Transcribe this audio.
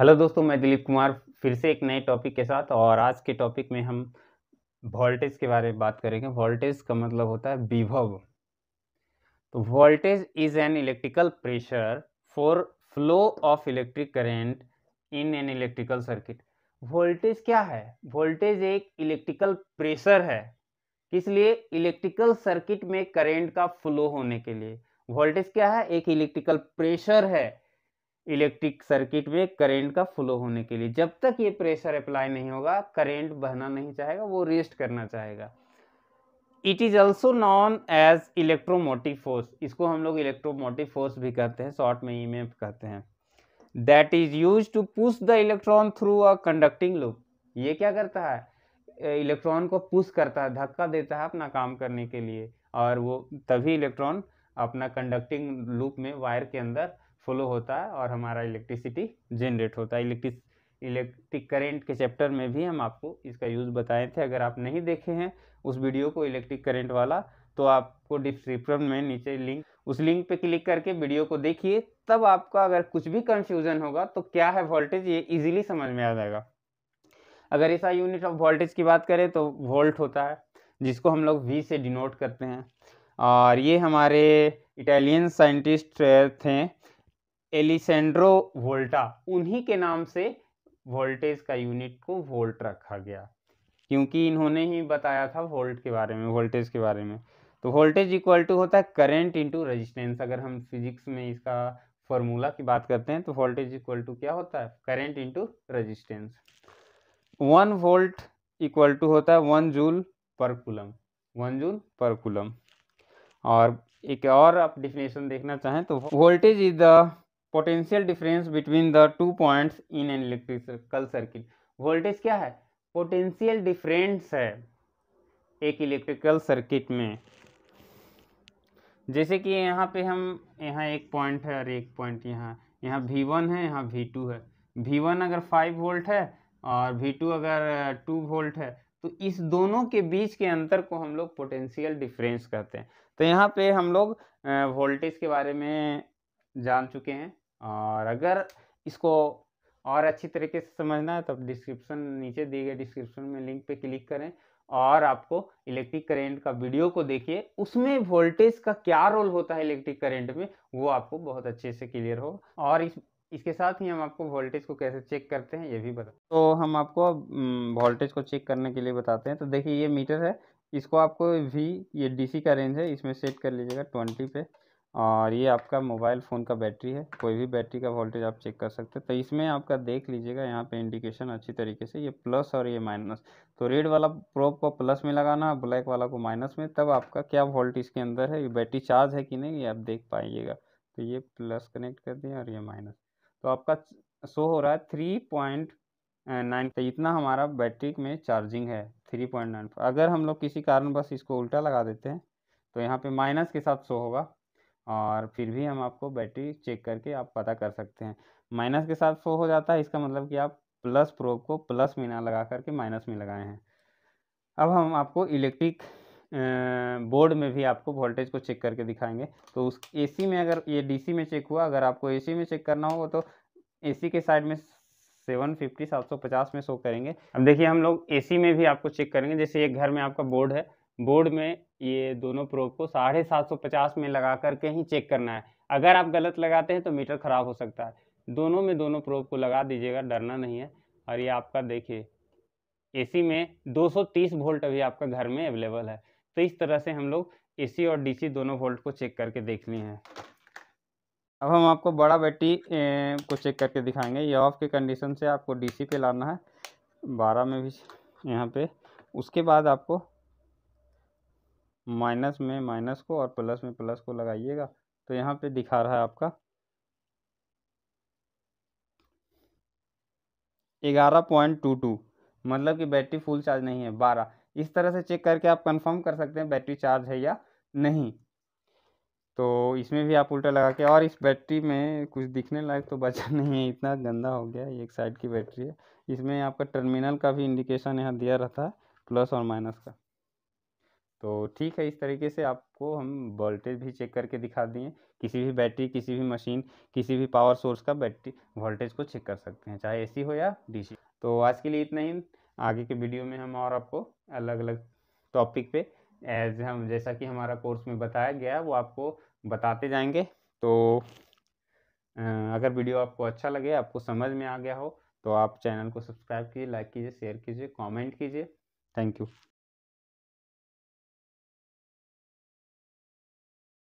hello दोस्तों मैं दिलीप कुमार फिर से एक नए टॉपिक के साथ और आज के टॉपिक में हम वोल्टेज के बारे में बात करेंगे वोल्टेज का मतलब होता है विभव तो voltage is an electrical pressure for flow of electric current in an electrical circuit voltage क्या है वोल्टेज एक इलेक्ट्रिकल प्रेशर है किस लिए इलेक्ट्रिकल सर्किट में करेंट का फ्लो होने के लिए वोल्टेज क्या है एक इलेक्ट्रिकल प्रेशर है इलेक्ट्रिक सर्किट में करेंट का फ्लो होने के लिए जब तक ये प्रेशर अप्लाई नहीं होगा करेंट बहना नहीं चाहेगा वो रेस्ट करना चाहेगा it is also known as electromotive force इसको हम लोग इलेक्ट्रोमोटिव फोर्स भी कहते हैं शॉर्ट में ई e कहते हैं that is used to push the electron through a conducting loop ये क्या करता है इलेक्ट्रॉन को पुश करता है धक्का देता है अपना काम करने के लिए और वो तभी इलेक्ट्रॉन अपना कंडक्टिंग लूप में वायर के अंदर फ्लो होता है और हमारा इलेक्ट्रिसिटी जनरेट होता है इलेक्ट्रिस इलेक्ट्रिक करंट के चैप्टर में भी हम आपको इसका यूज़ बताए थे अगर आप नहीं देखे हैं उस वीडियो को इलेक्ट्रिक करंट वाला तो आपको डिस्क्रिप्शन में नीचे लिंक उस लिंक पे क्लिक करके वीडियो को देखिए तब आपका अगर कुछ भी कन्फ्यूज़न होगा तो क्या है वोल्टेज ये इजीली समझ में आ जाएगा अगर ऐसा यूनिट ऑफ वोल्टेज की बात करें तो वोल्ट होता है जिसको हम लोग वी से डिनोट करते हैं और ये हमारे इटालियन साइंटिस्ट थे एलिसेंड्रो वोल्टा उन्हीं के नाम से वोल्टेज का यूनिट को वोल्ट रखा गया क्योंकि इन्होंने ही बताया था वोल्ट के बारे में वोल्टेज के बारे में तो वोल्टेज इक्वल टू होता है करंट इनटू रेजिस्टेंस अगर हम फिजिक्स में इसका फॉर्मूला की बात करते हैं तो वोल्टेज इक्वल टू क्या होता है current into resistance one volt equal to होता है one joule per coulomb one joule per coulomb और एक और आप डिफिनेशन देखना चाहें तो voltage is the potential difference between the two points in an electrical circuit voltage क्या है पोटेंशियल डिफरेंस है एक इलेक्ट्रिकल सर्किट में जैसे कि यहाँ पे हम यहाँ एक पॉइंट है और एक पॉइंट यहाँ यहाँ वी वन है यहाँ वी टू है वी वन अगर फाइव वोल्ट है और वी टू अगर टू वोल्ट है तो इस दोनों के बीच के अंतर को हम लोग पोटेंशियल डिफरेंस कहते हैं तो यहाँ पे हम लोग वोल्टेज के बारे में जान चुके हैं और अगर इसको और अच्छी तरीके से समझना है तो डिस्क्रिप्शन नीचे दिए गए डिस्क्रिप्शन में लिंक पे क्लिक करें और आपको इलेक्ट्रिक करंट का वीडियो को देखिए उसमें वोल्टेज का क्या रोल होता है इलेक्ट्रिक करंट में वो आपको बहुत अच्छे से क्लियर हो और इस इसके साथ ही हम आपको वोल्टेज को कैसे चेक करते हैं ये भी बता तो हम आपको वोल्टेज को चेक करने के लिए बताते हैं तो देखिए ये मीटर है इसको आपको भी ये डीसी का रेंज है इसमें सेट कर लीजिएगा ट्वेंटी पे और ये आपका मोबाइल फ़ोन का बैटरी है कोई भी बैटरी का वोल्टेज आप चेक कर सकते हैं तो इसमें आपका देख लीजिएगा यहाँ पे इंडिकेशन अच्छी तरीके से ये प्लस और ये माइनस तो रेड वाला प्रोब को प्लस में लगाना ब्लैक वाला को माइनस में तब आपका क्या वोल्ट इसके अंदर है ये बैटरी चार्ज है कि नहीं ये आप देख पाइएगा तो ये प्लस कनेक्ट कर दें और ये माइनस तो आपका शो हो रहा है थ्री पॉइंट नाइन तो इतना हमारा बैटरी में चार्जिंग है थ्री पॉइंट नाइन अगर हम लोग किसी बस इसको उल्टा लगा देते हैं तो यहाँ पे माइनस के साथ शो होगा और फिर भी हम आपको बैटरी चेक करके आप पता कर सकते हैं माइनस के साथ शो हो जाता है इसका मतलब कि आप प्लस प्रोब को प्लस में ना लगा करके माइनस में लगाए हैं अब हम आपको इलेक्ट्रिक बोर्ड में भी आपको वोल्टेज को चेक करके दिखाएंगे तो उस एसी में अगर ये डीसी में चेक हुआ अगर आपको एसी में चेक करना हो तो एसी के साइड में सेवन फिफ्टी सात सौ पचास में शो करेंगे अब देखिए हम लोग एसी में भी आपको चेक करेंगे जैसे एक घर में आपका बोर्ड है बोर्ड में ये दोनों प्रोब को साढ़े सात सौ पचास में लगा करके ही चेक करना है अगर आप गलत लगाते हैं तो मीटर ख़राब हो सकता है दोनों में दोनों प्रोब को लगा दीजिएगा डरना नहीं है और ये आपका देखिए एसी में 230 वोल्ट अभी आपका घर में अवेलेबल है तो इस तरह से हम लोग ए और डी दोनों वोल्ट को चेक करके देख लिए हैं अब हम आपको बड़ा बैटरी को चेक करके दिखाएंगे ये ऑफ के कंडीशन से आपको डीसी पे लाना है बारह में भी यहाँ पे उसके बाद आपको माइनस में माइनस को और प्लस में प्लस को लगाइएगा तो यहाँ पे दिखा रहा है आपका ग्यारह पॉइंट टू टू मतलब कि बैटरी फुल चार्ज नहीं है बारह इस तरह से चेक करके आप कंफर्म कर सकते हैं बैटरी चार्ज है या नहीं तो इसमें भी आप उल्टा लगा के और इस बैटरी में कुछ दिखने लायक तो बचा नहीं है इतना गंदा हो गया एक साइड की बैटरी है इसमें आपका टर्मिनल का भी इंडिकेशन यहाँ दिया रहता है प्लस और माइनस का तो ठीक है इस तरीके से आपको हम वोल्टेज भी चेक करके दिखा दिए किसी भी बैटरी किसी भी मशीन किसी भी पावर सोर्स का बैटरी वोल्टेज को चेक कर सकते हैं चाहे एसी हो या डीसी तो आज के लिए इतना ही आगे के वीडियो में हम और आपको अलग अलग टॉपिक पे एज हम जैसा कि हमारा कोर्स में बताया गया वो आपको बताते जाएंगे तो अगर वीडियो आपको अच्छा लगे आपको समझ में आ गया हो तो आप चैनल को सब्सक्राइब कीजिए लाइक कीजिए शेयर कीजिए कमेंट कीजिए थैंक यू